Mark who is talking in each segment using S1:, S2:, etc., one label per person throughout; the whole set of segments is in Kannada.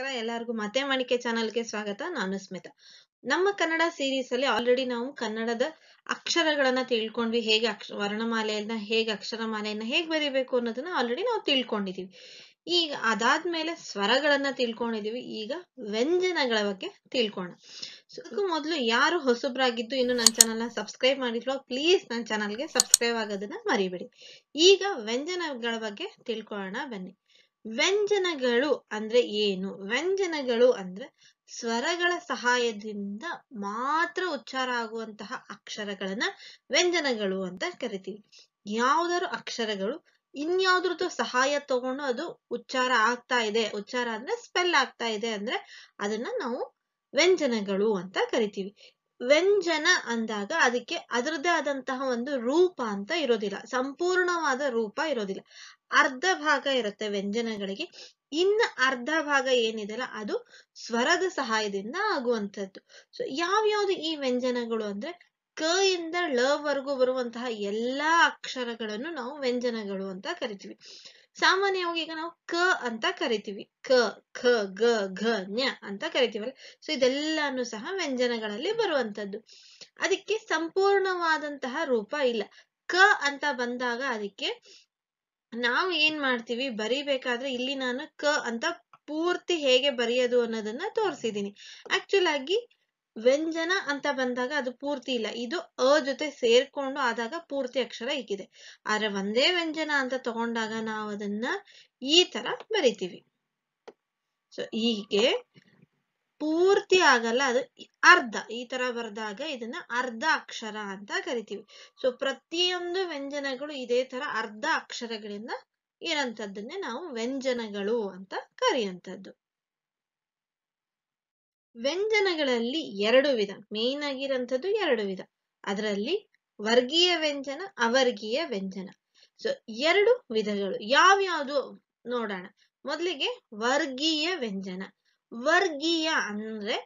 S1: ನಮಸ್ಕಾರ ಎಲ್ಲರಿಗೂ ಮತ್ತೆ ಮಣಿಕೆ ಚಾನಲ್ಗೆ ಸ್ವಾಗತ ನಾನು ಸ್ಮಿತಾ ನಮ್ಮ ಕನ್ನಡ ಸೀರೀಸ್ ಅಲ್ಲಿ ಆಲ್ರೆಡಿ ನಾವು ಕನ್ನಡದ ಅಕ್ಷರಗಳನ್ನ ತಿಳ್ಕೊಂಡ್ವಿ ಹೇಗೆ ಅಕ್ಷ ವರ್ಣಮಾಲೆಯನ್ನ ಹೇಗೆ ಅಕ್ಷರಮಾಲೆಯನ್ನ ಹೇಗೆ ಬರೀಬೇಕು ಅನ್ನೋದನ್ನ ಆಲ್ರೆಡಿ ನಾವು ತಿಳ್ಕೊಂಡಿದೀವಿ ಈಗ ಅದಾದ್ಮೇಲೆ ಸ್ವರಗಳನ್ನ ತಿಳ್ಕೊಂಡಿದೀವಿ ಈಗ ವ್ಯಂಜನಗಳ ಬಗ್ಗೆ ತಿಳ್ಕೋಣ ಅದಕ್ಕೂ ಮೊದಲು ಯಾರು ಹೊಸಬ್ರಾಗಿದ್ದು ಇನ್ನು ನನ್ನ ನ ಸಬ್ಸ್ಕ್ರೈಬ್ ಮಾಡಿದ್ರು ಪ್ಲೀಸ್ ನನ್ನ ಚಾನಲ್ಗೆ ಸಬ್ಸ್ಕ್ರೈಬ್ ಆಗೋದನ್ನ ಮರಿಬೇಡಿ ಈಗ ವ್ಯಂಜನಗಳ ಬಗ್ಗೆ ತಿಳ್ಕೊಳ್ಳೋಣ ಬನ್ನಿ ವ್ಯಂಜನಗಳು ಅಂದ್ರೆ ಏನು ವ್ಯಂಜನಗಳು ಅಂದ್ರೆ ಸ್ವರಗಳ ಸಹಾಯದಿಂದ ಮಾತ್ರ ಉಚ್ಚಾರ ಆಗುವಂತಹ ಅಕ್ಷರಗಳನ್ನ ವ್ಯಂಜನಗಳು ಅಂತ ಕರಿತೀವಿ ಯಾವ್ದಾದ್ರು ಅಕ್ಷರಗಳು ಇನ್ಯಾವ್ದ್ರದ್ದು ಸಹಾಯ ತಗೊಂಡು ಅದು ಉಚ್ಚಾರ ಆಗ್ತಾ ಇದೆ ಉಚ್ಚಾರ ಅಂದ್ರೆ ಸ್ಪೆಲ್ ಆಗ್ತಾ ಇದೆ ಅಂದ್ರೆ ಅದನ್ನ ನಾವು ವ್ಯಂಜನಗಳು ಅಂತ ಕರಿತೀವಿ ವ್ಯಂಜನ ಅಂದಾಗ ಅದಕ್ಕೆ ಅದರದ್ದೇ ಆದಂತಹ ಒಂದು ರೂಪ ಅಂತ ಇರೋದಿಲ್ಲ ಸಂಪೂರ್ಣವಾದ ರೂಪ ಇರೋದಿಲ್ಲ ಅರ್ಧ ಭಾಗ ಇರುತ್ತೆ ವ್ಯಂಜನಗಳಿಗೆ ಇನ್ನ ಅರ್ಧ ಭಾಗ ಏನಿದೆಯಲ್ಲ ಅದು ಸ್ವರದ ಸಹಾಯದಿಂದ ಆಗುವಂಥದ್ದು ಸೊ ಯಾವ್ಯಾವ್ದು ಈ ವ್ಯಂಜನಗಳು ಅಂದ್ರೆ ಕ ಇಂದ ಳ ವರೆಗೂ ಬರುವಂತಹ ಎಲ್ಲಾ ಅಕ್ಷರಗಳನ್ನು ನಾವು ವ್ಯಂಜನಗಳು ಅಂತ ಕರಿತೀವಿ ಸಾಮಾನ್ಯವಾಗಿ ಈಗ ನಾವು ಕ ಅಂತ ಕರಿತೀವಿ ಕ ಖ ಗ ಘ ಞ ಅಂತ ಕರಿತೀವಲ್ಲ ಸೊ ಇದೆಲ್ಲಾನು ಸಹ ವ್ಯಂಜನಗಳಲ್ಲಿ ಬರುವಂತದ್ದು ಅದಕ್ಕೆ ಸಂಪೂರ್ಣವಾದಂತಹ ರೂಪ ಇಲ್ಲ ಕ ಅಂತ ಬಂದಾಗ ಅದಕ್ಕೆ ನಾವು ಏನ್ ಮಾಡ್ತೀವಿ ಬರಿಬೇಕಾದ್ರೆ ಇಲ್ಲಿ ನಾನು ಕ ಅಂತ ಪೂರ್ತಿ ಹೇಗೆ ಬರೆಯೋದು ಅನ್ನೋದನ್ನ ತೋರಿಸಿದೀನಿ ಆಕ್ಚುಲ್ ಆಗಿ ವ್ಯಂಜನ ಅಂತ ಬಂದಾಗ ಅದು ಪೂರ್ತಿ ಇಲ್ಲ ಇದು ಅ ಜೊತೆ ಸೇರ್ಕೊಂಡು ಆದಾಗ ಪೂರ್ತಿ ಅಕ್ಷರ ಇಕ್ಕಿದೆ ಆದ್ರೆ ಒಂದೇ ವ್ಯಂಜನ ಅಂತ ತಗೊಂಡಾಗ ನಾವು ಅದನ್ನ ಈ ತರ ಬರಿತೀವಿ ಸೊ ಹೀಗೆ ಪೂರ್ತಿ ಆಗಲ್ಲ ಅದು ಅರ್ಧ ಈ ತರ ಬರೆದಾಗ ಇದನ್ನ ಅರ್ಧ ಅಕ್ಷರ ಅಂತ ಕರಿತೀವಿ ಸೊ ಪ್ರತಿಯೊಂದು ವ್ಯಂಜನಗಳು ಇದೇ ತರ ಅರ್ಧ ಅಕ್ಷರಗಳಿಂದ ಇರೋಂಥದ್ದನ್ನೇ ನಾವು ವ್ಯಂಜನಗಳು ಅಂತ ಕರೆಯುವಂಥದ್ದು ವ್ಯಂಜನಗಳಲ್ಲಿ ಎರಡು ವಿಧ ಮೇನ್ ಆಗಿರಂಥದ್ದು ಎರಡು ವಿಧ ಅದರಲ್ಲಿ ವರ್ಗೀಯ ವ್ಯಂಜನ ಅವರ್ಗೀಯ ವ್ಯಂಜನ ಸೊ ಎರಡು ವಿಧಗಳು ಯಾವ್ಯಾವುದು ನೋಡೋಣ ಮೊದಲಿಗೆ ವರ್ಗೀಯ ವ್ಯಂಜನ ವರ್ಗೀಯ ಅಂದ್ರೆ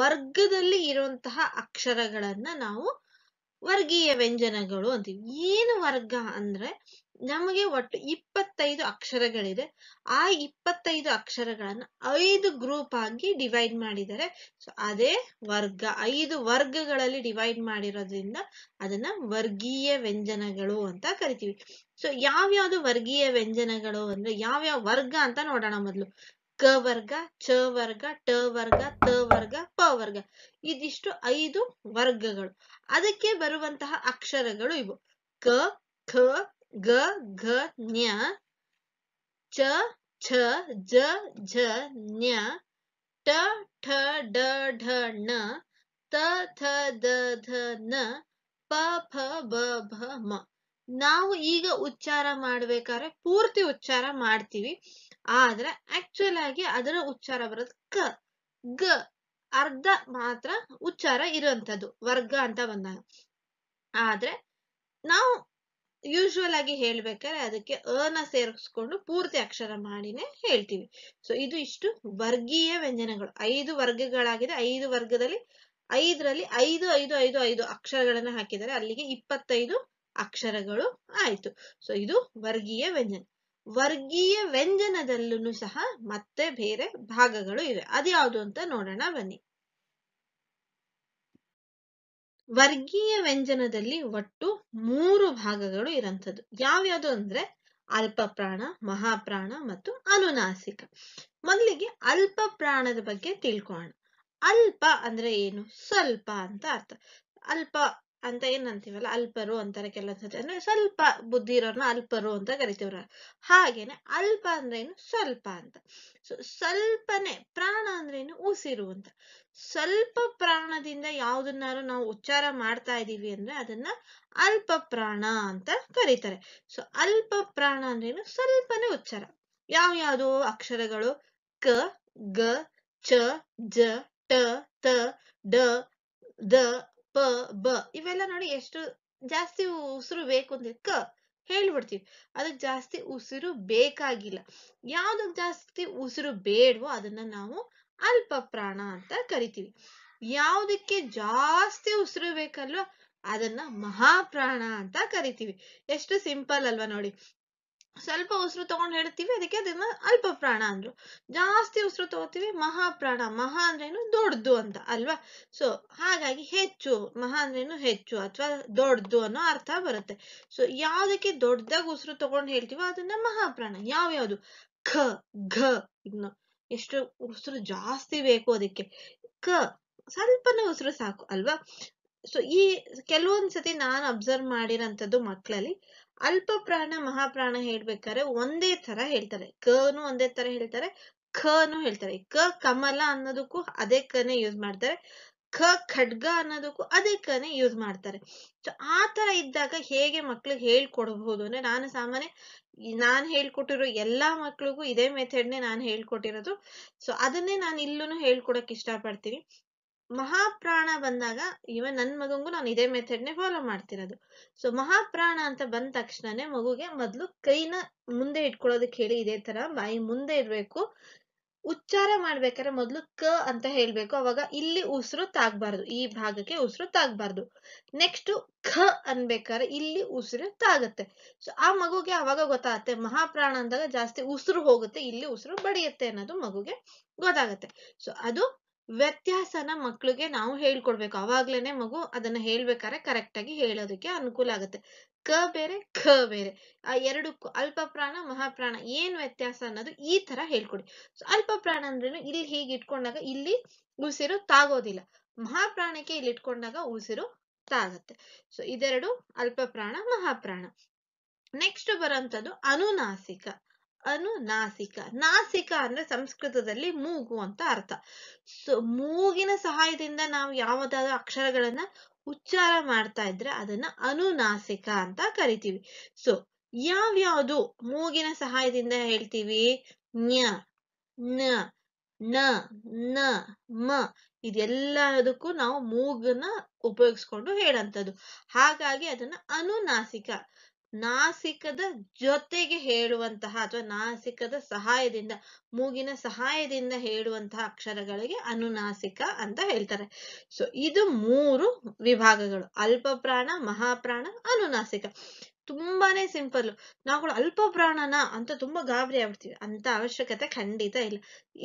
S1: ವರ್ಗದಲ್ಲಿ ಇರುವಂತಹ ಅಕ್ಷರಗಳನ್ನ ನಾವು ವರ್ಗೀಯ ವ್ಯಂಜನಗಳು ಅಂತೀವಿ ಏನು ವರ್ಗ ಅಂದ್ರೆ ನಮಗೆ ಒಟ್ಟು ಇಪ್ಪತ್ತೈದು ಅಕ್ಷರಗಳಿದೆ ಆ ಇಪ್ಪತ್ತೈದು ಅಕ್ಷರಗಳನ್ನ ಐದು ಗ್ರೂಪ್ ಆಗಿ ಡಿವೈಡ್ ಮಾಡಿದರೆ ಸೊ ಅದೇ ವರ್ಗ ಐದು ವರ್ಗಗಳಲ್ಲಿ ಡಿವೈಡ್ ಮಾಡಿರೋದ್ರಿಂದ ಅದನ್ನ ವರ್ಗೀಯ ವ್ಯಂಜನಗಳು ಅಂತ ಕರಿತೀವಿ ಸೊ ಯಾವ್ಯಾವ್ದು ವರ್ಗೀಯ ವ್ಯಂಜನಗಳು ಅಂದ್ರೆ ಯಾವ್ಯಾವ ವರ್ಗ ಅಂತ ನೋಡೋಣ ಮೊದಲು ಕ ವರ್ಗ ಚ ವರ್ಗ ಟ ವರ್ಗ ತ ವರ್ಗ ಪ ವರ್ಗ ಇದಿಷ್ಟು ಐದು ವರ್ಗಗಳು ಅದಕ್ಕೆ ಬರುವಂತಹ ಅಕ್ಷರಗಳು ಇವು ಕ ಖ ಗ ಘ ನ್ಯ ಚ ಛ ಜ ಝ ನ್ಯಾ ಟ ಠ ಡ ಢ ಣ ತ ಥ ದ ಧ ನ ಪ ಫ ಬ ಭ ಮ ನಾವು ಈಗ ಉಚ್ಚಾರ ಮಾಡ್ಬೇಕಾದ್ರೆ ಪೂರ್ತಿ ಉಚ್ಚಾರ ಮಾಡ್ತೀವಿ ಆದ್ರೆ ಆಕ್ಚುಯಲ್ ಆಗಿ ಅದರ ಉಚ್ಚಾರ ಬರೋದು ಕ ಗ ಅರ್ಧ ಮಾತ್ರ ಉಚ್ಚಾರ ಇರುವಂತದ್ದು ವರ್ಗ ಅಂತ ಬಂದಾಗ ಆದ್ರೆ ನಾವು ಯೂಶುವಲ್ ಆಗಿ ಹೇಳ್ಬೇಕಾದ್ರೆ ಅದಕ್ಕೆ ಅನ ಸೇರಿಸ್ಕೊಂಡು ಪೂರ್ತಿ ಅಕ್ಷರ ಮಾಡಿನೇ ಹೇಳ್ತೀವಿ ಸೊ ಇದು ಇಷ್ಟು ವರ್ಗೀಯ ವ್ಯಂಜನಗಳು ಐದು ವರ್ಗಗಳಾಗಿದೆ ಐದು ವರ್ಗದಲ್ಲಿ ಐದರಲ್ಲಿ ಐದು ಐದು ಐದು ಐದು ಅಕ್ಷರಗಳನ್ನ ಹಾಕಿದರೆ ಅಲ್ಲಿಗೆ ಇಪ್ಪತ್ತೈದು ಅಕ್ಷರಗಳು ಆಯಿತು ಸೊ ಇದು ವರ್ಗೀಯ ವ್ಯಂಜನ ವರ್ಗೀಯ ವ್ಯಂಜನದಲ್ಲೂ ಸಹ ಮತ್ತೆ ಬೇರೆ ಭಾಗಗಳು ಇವೆ ಅದ್ಯಾವುದು ಅಂತ ನೋಡೋಣ ಬನ್ನಿ ವರ್ಗೀಯ ವ್ಯಂಜನದಲ್ಲಿ ಒಟ್ಟು ಮೂರು ಭಾಗಗಳು ಇರಂಥದ್ದು ಯಾವ್ಯಾವುದು ಅಂದ್ರೆ ಅಲ್ಪಪ್ರಾಣ ಮಹಾಪ್ರಾಣ ಮತ್ತು ಅನುನಾಸಿಕ ಮೊದಲಿಗೆ ಅಲ್ಪ ಪ್ರಾಣದ ಬಗ್ಗೆ ತಿಳ್ಕೊಳ್ಳೋಣ ಅಲ್ಪ ಅಂದ್ರೆ ಏನು ಸ್ವಲ್ಪ ಅಂತ ಅರ್ಥ ಅಲ್ಪ ಅಂತ ಏನಂತೀವಲ್ಲ ಅಲ್ಪರು ಅಂತಾರೆ ಕೆಲವೊಂದ್ಸತಿ ಅಂದ್ರೆ ಸ್ವಲ್ಪ ಬುದ್ಧಿ ಇರೋರ್ನ ಅಲ್ಪರು ಅಂತ ಕರಿತೀವ್ರ ಹಾಗೇನೆ ಅಲ್ಪ ಅಂದ್ರೆ ಏನು ಸ್ವಲ್ಪ ಅಂತ ಸೊ ಸ್ವಲ್ಪನೆ ಪ್ರಾಣ ಅಂದ್ರೆ ಏನು ಉಸಿರು ಅಂತ ಸ್ವಲ್ಪ ಪ್ರಾಣದಿಂದ ಯಾವ್ದನ್ನಾರು ನಾವು ಉಚ್ಚಾರ ಮಾಡ್ತಾ ಇದ್ದೀವಿ ಅಂದ್ರೆ ಅದನ್ನ ಅಲ್ಪ ಪ್ರಾಣ ಅಂತ ಕರೀತಾರೆ ಸೊ ಅಲ್ಪ ಪ್ರಾಣ ಅಂದ್ರೇನು ಸ್ವಲ್ಪನೇ ಉಚ್ಚಾರ ಯಾವ ಯಾವ್ದು ಅಕ್ಷರಗಳು ಕ ಗ ಚ ಜ ಟ ತ ಡ ದ ಪ ಬ ಇವೆಲ್ಲ ನೋಡಿ ಎಷ್ಟು ಜಾಸ್ತಿ ಉಸಿರು ಬೇಕು ಅಂದ್ರೆ ಕ ಹೇಳ್ಬಿಡ್ತೀವಿ ಅದಕ್ಕೆ ಜಾಸ್ತಿ ಉಸಿರು ಬೇಕಾಗಿಲ್ಲ ಯಾವ್ದಕ್ ಜಾಸ್ತಿ ಉಸಿರು ಬೇಡವೋ ಅದನ್ನ ನಾವು ಅಲ್ಪ ಪ್ರಾಣ ಅಂತ ಕರಿತೀವಿ ಯಾವ್ದಕ್ಕೆ ಜಾಸ್ತಿ ಉಸಿರು ಬೇಕಲ್ವ ಅದನ್ನ ಮಹಾಪ್ರಾಣ ಅಂತ ಕರಿತೀವಿ ಎಷ್ಟು ಸಿಂಪಲ್ ಅಲ್ವಾ ನೋಡಿ ಸ್ವಲ್ಪ ಉಸಿರು ತಗೊಂಡು ಹೇಳ್ತೀವಿ ಅದಕ್ಕೆ ಅದನ್ನ ಅಲ್ಪ ಪ್ರಾಣ ಅಂದ್ರು ಜಾಸ್ತಿ ಉಸಿರು ತಗೋತೀವಿ ಮಹಾಪ್ರಾಣ ಮಹಾ ಅಂದ್ರೇನು ದೊಡ್ಡದು ಅಂತ ಅಲ್ವಾ ಸೊ ಹಾಗಾಗಿ ಹೆಚ್ಚು ಮಹಾ ಅಂದ್ರೇನು ಹೆಚ್ಚು ಅಥವಾ ದೊಡ್ಡದು ಅನ್ನೋ ಅರ್ಥ ಬರುತ್ತೆ ಸೊ ಯಾವ್ದಕ್ಕೆ ದೊಡ್ಡದಾಗ ಉಸಿರು ತಗೊಂಡು ಹೇಳ್ತೀವೋ ಅದನ್ನ ಮಹಾಪ್ರಾಣ ಯಾವ್ದು ಖ ಘ ಇನ್ನು ಎಷ್ಟು ಉಸಿರು ಜಾಸ್ತಿ ಬೇಕು ಅದಕ್ಕೆ ಕ ಸ್ವಲ್ಪನೇ ಉಸಿರು ಸಾಕು ಅಲ್ವಾ ಸೊ ಈ ಕೆಲವೊಂದ್ಸತಿ ನಾನು ಅಬ್ಸರ್ವ್ ಮಾಡಿರೋಂಥದ್ದು ಮಕ್ಕಳಲ್ಲಿ ಅಲ್ಪ ಪ್ರಾಣ ಮಹಾಪ್ರಾಣ ಹೇಳ್ಬೇಕಾದ್ರೆ ಒಂದೇ ತರ ಹೇಳ್ತಾರೆ ಕನು ಒಂದೇ ತರ ಹೇಳ್ತಾರೆ ಖನು ಹೇಳ್ತಾರೆ ಕ ಕಮಲ ಅನ್ನೋದಕ್ಕೂ ಅದೇ ಕನೆ ಯೂಸ್ ಮಾಡ್ತಾರೆ ಖ ಖಡ್ಗ ಅನ್ನೋದಕ್ಕೂ ಅದೇ ಕನೆ ಯೂಸ್ ಮಾಡ್ತಾರೆ ಸೊ ಆ ತರ ಇದ್ದಾಗ ಹೇಗೆ ಮಕ್ಳಿಗೆ ಹೇಳ್ಕೊಡ್ಬಹುದು ಅಂದ್ರೆ ನಾನು ಸಾಮಾನ್ಯ ನಾನು ಹೇಳ್ಕೊಟ್ಟಿರೋ ಎಲ್ಲಾ ಮಕ್ಳಿಗೂ ಇದೇ ಮೆಥಡ್ನೇ ನಾನು ಹೇಳ್ಕೊಟ್ಟಿರೋದು ಸೊ ಅದನ್ನೇ ನಾನು ಇಲ್ಲೂ ಹೇಳ್ಕೊಡಕ್ ಪಡ್ತೀನಿ ಮಹಾಪ್ರಾಣ ಬಂದಾಗ ಇವನ್ ನನ್ ಮಗಂಗೂ ನಾನು ಇದೇ ಮೆಥಡ್ನೇ ಫಾಲೋ ಮಾಡ್ತಿರೋದು ಸೊ ಮಹಾಪ್ರಾಣ ಅಂತ ಬಂದ ತಕ್ಷಣನೇ ಮಗುಗೆ ಮೊದಲು ಕೈನ ಮುಂದೆ ಇಟ್ಕೊಳ್ಳೋದಕ್ಕೆ ಹೇಳಿ ಇದೇ ತರ ಬಾಯಿ ಮುಂದೆ ಇರಬೇಕು ಉಚ್ಚಾರ ಮಾಡ್ಬೇಕಾದ್ರೆ ಮೊದಲು ಕ ಅಂತ ಹೇಳ್ಬೇಕು ಅವಾಗ ಇಲ್ಲಿ ಉಸಿರು ತಾಗ್ಬಾರ್ದು ಈ ಭಾಗಕ್ಕೆ ಉಸಿರು ತಾಗ್ಬಾರ್ದು ನೆಕ್ಸ್ಟ್ ಖ ಅನ್ಬೇಕಾದ್ರೆ ಇಲ್ಲಿ ಉಸಿರು ತಾಗತ್ತೆ ಸೊ ಆ ಮಗುಗೆ ಅವಾಗ ಗೊತ್ತಾಗುತ್ತೆ ಮಹಾಪ್ರಾಣ ಅಂದಾಗ ಜಾಸ್ತಿ ಉಸಿರು ಹೋಗುತ್ತೆ ಇಲ್ಲಿ ಉಸಿರು ಬಡಿಯುತ್ತೆ ಅನ್ನೋದು ಮಗುಗೆ ಗೊತ್ತಾಗುತ್ತೆ ಸೊ ಅದು ವ್ಯತ್ಯಾಸನ ಮಕ್ಳಿಗೆ ನಾವು ಹೇಳ್ಕೊಡ್ಬೇಕು ಅವಾಗ್ಲೇನೆ ಮಗು ಅದನ್ನ ಹೇಳ್ಬೇಕಾದ್ರೆ ಕರೆಕ್ಟಾಗಿ ಹೇಳೋದಕ್ಕೆ ಅನುಕೂಲ ಆಗುತ್ತೆ ಕ ಬೇರೆ ಖ ಬೇರೆ ಆ ಎರಡಕ್ಕೂ ಅಲ್ಪ ಪ್ರಾಣ ಮಹಾಪ್ರಾಣ ಏನ್ ವ್ಯತ್ಯಾಸ ಅನ್ನೋದು ಈ ತರ ಹೇಳ್ಕೊಡಿ ಅಲ್ಪ ಪ್ರಾಣ ಅಂದ್ರೇನು ಇಲ್ಲಿ ಹೀಗೆ ಇಟ್ಕೊಂಡಾಗ ಇಲ್ಲಿ ಉಸಿರು ತಾಗೋದಿಲ್ಲ ಮಹಾಪ್ರಾಣಕ್ಕೆ ಇಲ್ಲಿ ಇಟ್ಕೊಂಡಾಗ ಉಸಿರು ತಾಗತ್ತೆ ಸೊ ಇದೆರಡು ಅಲ್ಪ ಪ್ರಾಣ ಮಹಾಪ್ರಾಣ ನೆಕ್ಸ್ಟ್ ಬರೋಂಥದ್ದು ಅನುನಾಸಿಕ ಅನುನಾಸಿಕ ನಾಸಿಕ ಅಂದ್ರೆ ಸಂಸ್ಕೃತದಲ್ಲಿ ಮೂಗು ಅಂತ ಅರ್ಥ ಸೊ ಮೂಗಿನ ಸಹಾಯದಿಂದ ನಾವು ಯಾವ್ದಾದ್ರು ಅಕ್ಷರಗಳನ್ನ ಉಚ್ಚಾರ ಮಾಡ್ತಾ ಇದ್ರೆ ಅದನ್ನ ಅನುನಾಸಿಕ ಅಂತ ಕರಿತೀವಿ ಸೊ ಯಾವ್ಯಾವ್ದು ಮೂಗಿನ ಸಹಾಯದಿಂದ ಹೇಳ್ತೀವಿ ನ್ಯ ನ ನ ನ ಮ ಇದೆಲ್ಲದಕ್ಕೂ ನಾವು ಮೂಗನ್ನ ಉಪಯೋಗಿಸ್ಕೊಂಡು ಹೇಳಂತದ್ದು ಹಾಗಾಗಿ ಅದನ್ನ ಅನುನಾಸಿಕ ನಾಸಿಕದ ಜೊತೆಗೆ ಹೇಳುವಂತಹ ಅಥವಾ ನಾಸಿಕದ ಸಹಾಯದಿಂದ ಮೂಗಿನ ಸಹಾಯದಿಂದ ಹೇಳುವಂತಹ ಅಕ್ಷರಗಳಿಗೆ ಅನುನಾಸಿಕ ಅಂತ ಹೇಳ್ತಾರೆ ಸೊ ಇದು ಮೂರು ವಿಭಾಗಗಳು ಅಲ್ಪಪ್ರಾಣ ಮಹಾಪ್ರಾಣ ಅನುನಾಸಿಕ ತುಂಬಾನೇ ಸಿಂಪಲ್ ನಾವುಗಳು ಅಲ್ಪ ಪ್ರಾಣನ ಅಂತ ತುಂಬಾ ಗಾಬರಿ ಆಗ್ಬಿಡ್ತೀವಿ ಅಂತ ಅವಶ್ಯಕತೆ ಖಂಡಿತ ಇಲ್ಲ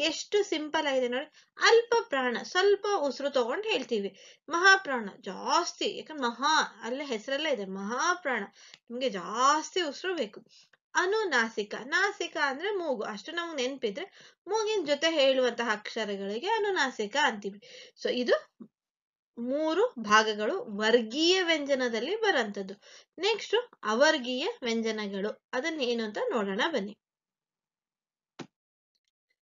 S1: ಎಷ್ಟು ಸಿಂಪಲ್ ಆಗಿದೆ ನೋಡಿ ಅಲ್ಪ ಪ್ರಾಣ ಸ್ವಲ್ಪ ಉಸಿರು ತಗೊಂಡು ಹೇಳ್ತೀವಿ ಮಹಾಪ್ರಾಣ ಜಾಸ್ತಿ ಯಾಕಂದ್ರೆ ಮಹಾ ಅಲ್ಲೇ ಹೆಸರಲ್ಲೇ ಇದೆ ಮಹಾಪ್ರಾಣ ನಿಮ್ಗೆ ಜಾಸ್ತಿ ಉಸಿರು ಬೇಕು ಅನುನಾಸಿಕ ನಾಸಿಕ ಅಂದ್ರೆ ಮೂಗು ಅಷ್ಟು ನಮ್ಗೆ ನೆನ್ಪಿದ್ರೆ ಮೂಗಿನ ಜೊತೆ ಹೇಳುವಂತಹ ಅಕ್ಷರಗಳಿಗೆ ಅನುನಾಸಿಕ ಅಂತೀವಿ ಸೊ ಇದು ಮೂರು ಭಾಗಗಳು ವರ್ಗೀಯ ವ್ಯಂಜನದಲ್ಲಿ ಬರಂತದ್ದು ನೆಕ್ಸ್ಟ್ ಅವರ್ಗೀಯ ವ್ಯಂಜನಗಳು ಅದನ್ನ ಏನು ಅಂತ ನೋಡೋಣ ಬನ್ನಿ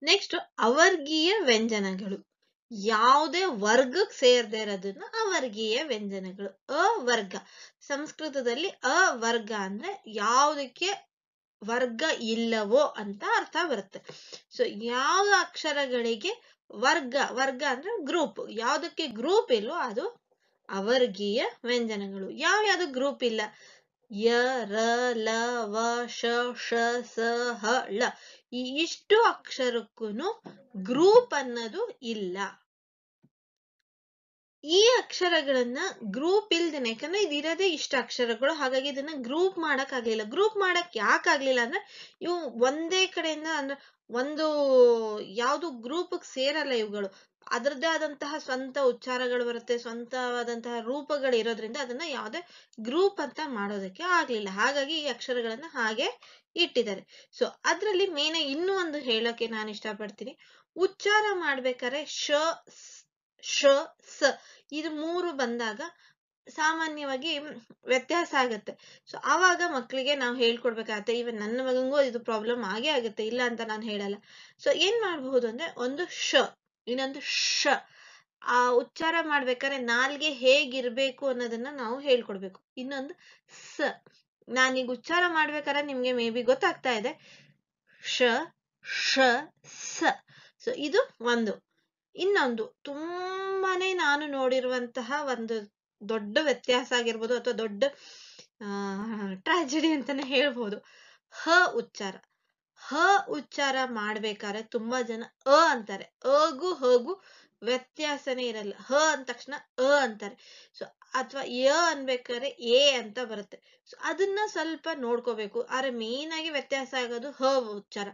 S1: ನೆಕ್ಸ್ಟ್ ಅವರ್ಗೀಯ ವ್ಯಂಜನಗಳು ಯಾವುದೇ ವರ್ಗಕ್ಕೆ ಸೇರದೆ ಇರೋದನ್ನ ಅವರ್ಗೀಯ ವ್ಯಂಜನಗಳು ಅ ವರ್ಗ ಸಂಸ್ಕೃತದಲ್ಲಿ ಅ ವರ್ಗ ಅಂದ್ರೆ ಯಾವುದಕ್ಕೆ ವರ್ಗ ಇಲ್ಲವೋ ಅಂತ ಅರ್ಥ ಬರುತ್ತೆ ಸೊ ಯಾವ ಅಕ್ಷರಗಳಿಗೆ ವರ್ಗ ವರ್ಗ ಅಂದ್ರೆ ಗ್ರೂಪ್ ಯಾವುದಕ್ಕೆ ಗ್ರೂಪ್ ಇಲ್ಲೋ ಅದು ಅವರ್ಗೀಯ ವ್ಯಂಜನಗಳು ಯಾವ ಯಾವ್ದು ಗ್ರೂಪ್ ಇಲ್ಲ ಯ ರ ಲ ವ ಶ ಶ ಸ ಹ ಳ ಈ ಇಷ್ಟು ಅಕ್ಷರಕ್ಕೂನು ಗ್ರೂಪ್ ಅನ್ನೋದು ಇಲ್ಲ ಈ ಅಕ್ಷರಗಳನ್ನ ಗ್ರೂಪ್ ಇಲ್ದೇನೆ ಯಾಕಂದ್ರೆ ಇದಿರೋದೇ ಇಷ್ಟ ಅಕ್ಷರಗಳು ಹಾಗಾಗಿ ಇದನ್ನ ಗ್ರೂಪ್ ಮಾಡಕ್ ಆಗ್ಲಿಲ್ಲ ಗ್ರೂಪ್ ಮಾಡಕ್ ಯಾಕೆ ಆಗ್ಲಿಲ್ಲ ಅಂದ್ರೆ ಇವು ಒಂದೇ ಕಡೆಯಿಂದ ಅಂದ್ರೆ ಒಂದು ಯಾವುದು ಗ್ರೂಪ್ ಸೇರಲ್ಲ ಇವುಗಳು ಅದರದ್ದೇ ಆದಂತಹ ಸ್ವಂತ ಉಚ್ಚಾರಗಳು ಬರುತ್ತೆ ಸ್ವಂತವಾದಂತಹ ರೂಪಗಳು ಇರೋದ್ರಿಂದ ಅದನ್ನ ಯಾವುದೇ ಗ್ರೂಪ್ ಅಂತ ಮಾಡೋದಕ್ಕೆ ಆಗ್ಲಿಲ್ಲ ಹಾಗಾಗಿ ಈ ಅಕ್ಷರಗಳನ್ನ ಹಾಗೆ ಇಟ್ಟಿದ್ದಾರೆ ಸೊ ಅದರಲ್ಲಿ ಮೇನ್ ಇನ್ನೂ ಒಂದು ಹೇಳೋಕೆ ನಾನು ಇಷ್ಟಪಡ್ತೀನಿ ಉಚ್ಚಾರ ಮಾಡ್ಬೇಕಾದ್ರೆ ಶ ಶ ಸ ಇದು ಮೂರು ಬಂದಾಗ ಸಾಮಾನ್ಯವಾಗಿ ವ್ಯತ್ಯಾಸ ಆಗುತ್ತೆ ಸೊ ಆವಾಗ ಮಕ್ಕಳಿಗೆ ನಾವು ಹೇಳ್ಕೊಡ್ಬೇಕಾಗತ್ತೆ ಈವನ್ ನನ್ನ ಮಗನಿಗೂ ಇದು ಪ್ರಾಬ್ಲಮ್ ಆಗೇ ಆಗುತ್ತೆ ಇಲ್ಲ ಅಂತ ನಾನು ಹೇಳಲ್ಲ ಸೊ ಏನ್ ಮಾಡಬಹುದು ಅಂದ್ರೆ ಒಂದು ಶ ಇನ್ನೊಂದು ಶ ಆ ಉಚ್ಚಾರ ಮಾಡ್ಬೇಕಾದ್ರೆ ನಾಲ್ಗೆ ಹೇಗಿರ್ಬೇಕು ಅನ್ನೋದನ್ನ ನಾವು ಹೇಳ್ಕೊಡ್ಬೇಕು ಇನ್ನೊಂದು ಸ ನಾನೀಗ ಉಚ್ಚಾರ ಮಾಡ್ಬೇಕಾದ್ರೆ ನಿಮ್ಗೆ ಮೇ ಬಿ ಗೊತ್ತಾಗ್ತಾ ಇದೆ ಶ ಶ ಸ ಸೊ ಇದು ಒಂದು ಇನ್ನೊಂದು ತುಂಬಾನೇ ನಾನು ನೋಡಿರುವಂತಹ ಒಂದು ದೊಡ್ಡ ವ್ಯತ್ಯಾಸ ಆಗಿರ್ಬೋದು ಅಥವಾ ದೊಡ್ಡ ಟ್ರಾಜಿಡಿ ಅಂತಾನೆ ಹೇಳ್ಬೋದು ಹ ಉಚ್ಚಾರ ಹ ಉಚ್ಚಾರ ಮಾಡ್ಬೇಕಾದ್ರೆ ತುಂಬಾ ಜನ ಅ ಅಂತಾರೆ ಅಗು ಹೋಗು ವ್ಯತ್ಯಾಸನೇ ಇರಲ್ಲ ಹ ಅಂದ ತಕ್ಷಣ ಅ ಅಂತಾರೆ ಸೊ ಅಥವಾ ಯ ಅನ್ಬೇಕಾದ್ರೆ ಎ ಅಂತ ಬರುತ್ತೆ ಸೊ ಅದನ್ನ ಸ್ವಲ್ಪ ನೋಡ್ಕೋಬೇಕು ಆದ್ರೆ ಮೇನ್ ಆಗಿ ವ್ಯತ್ಯಾಸ ಆಗೋದು ಹ ಉಚ್ಚಾರ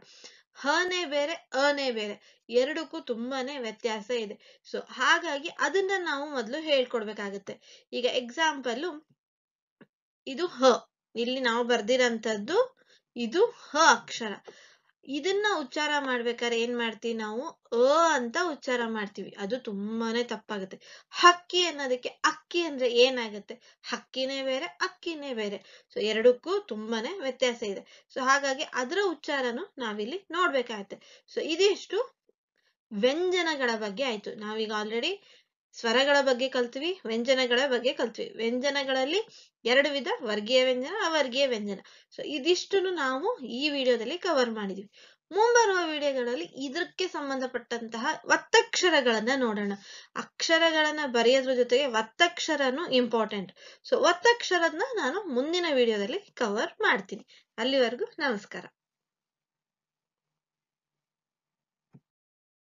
S1: ಹನೇ ಬೇರೆ ಅನೇ ಬೇರೆ ಎರಡಕ್ಕೂ ತುಂಬಾನೇ ವ್ಯತ್ಯಾಸ ಇದೆ ಸೊ ಹಾಗಾಗಿ ಅದನ್ನ ನಾವು ಮೊದಲು ಹೇಳ್ಕೊಡ್ಬೇಕಾಗತ್ತೆ ಈಗ ಎಕ್ಸಾಂಪಲ್ಲು ಇದು ಹ ಇಲ್ಲಿ ನಾವು ಬರ್ದಿರಂತದ್ದು ಇದು ಹ ಅಕ್ಷರ ಇದನ್ನ ಉಚ್ಚಾರ ಮಾಡ್ಬೇಕಾದ್ರೆ ಏನ್ ಮಾಡ್ತೀವಿ ನಾವು ಅ ಅಂತ ಉಚ್ಚಾರ ಮಾಡ್ತೀವಿ ಅದು ತುಂಬಾನೇ ತಪ್ಪಾಗುತ್ತೆ ಹಕ್ಕಿ ಅನ್ನೋದಕ್ಕೆ ಅಕ್ಕಿ ಅಂದ್ರೆ ಏನಾಗುತ್ತೆ ಹಕ್ಕಿನೇ ಬೇರೆ ಅಕ್ಕಿನೇ ಬೇರೆ ಸೊ ಎರಡಕ್ಕೂ ತುಂಬಾನೇ ವ್ಯತ್ಯಾಸ ಇದೆ ಸೊ ಹಾಗಾಗಿ ಅದರ ಉಚ್ಚಾರನು ನಾವಿಲ್ಲಿ ನೋಡ್ಬೇಕಾಗತ್ತೆ ಸೊ ಇದಿಷ್ಟು ವ್ಯಂಜನಗಳ ಬಗ್ಗೆ ಆಯ್ತು ನಾವೀಗ ಆಲ್ರೆಡಿ ಸ್ವರಗಳ ಬಗ್ಗೆ ಕಲ್ತ್ವಿ ವ್ಯಂಜನಗಳ ಬಗ್ಗೆ ಕಲ್ತ್ವಿ ವ್ಯಂಜನಗಳಲ್ಲಿ ಎರಡು ವಿಧ ವರ್ಗೀಯ ವ್ಯಂಜನ ಅವರ್ಗೀಯ ವ್ಯಂಜನ ಸೊ ಇದಿಷ್ಟನ್ನು ನಾವು ಈ ವಿಡಿಯೋದಲ್ಲಿ ಕವರ್ ಮಾಡಿದ್ವಿ ಮುಂಬರುವ ವಿಡಿಯೋಗಳಲ್ಲಿ ಇದಕ್ಕೆ ಸಂಬಂಧಪಟ್ಟಂತಹ ಒತ್ತಕ್ಷರಗಳನ್ನ ನೋಡೋಣ ಅಕ್ಷರಗಳನ್ನ ಬರೆಯೋದ್ರ ಜೊತೆಗೆ ಒತ್ತಕ್ಷರನು ಇಂಪಾರ್ಟೆಂಟ್ ಸೊ ಒತ್ತಕ್ಷರನ್ನ ನಾನು ಮುಂದಿನ ವಿಡಿಯೋದಲ್ಲಿ ಕವರ್ ಮಾಡ್ತೀನಿ ಅಲ್ಲಿವರೆಗೂ ನಮಸ್ಕಾರ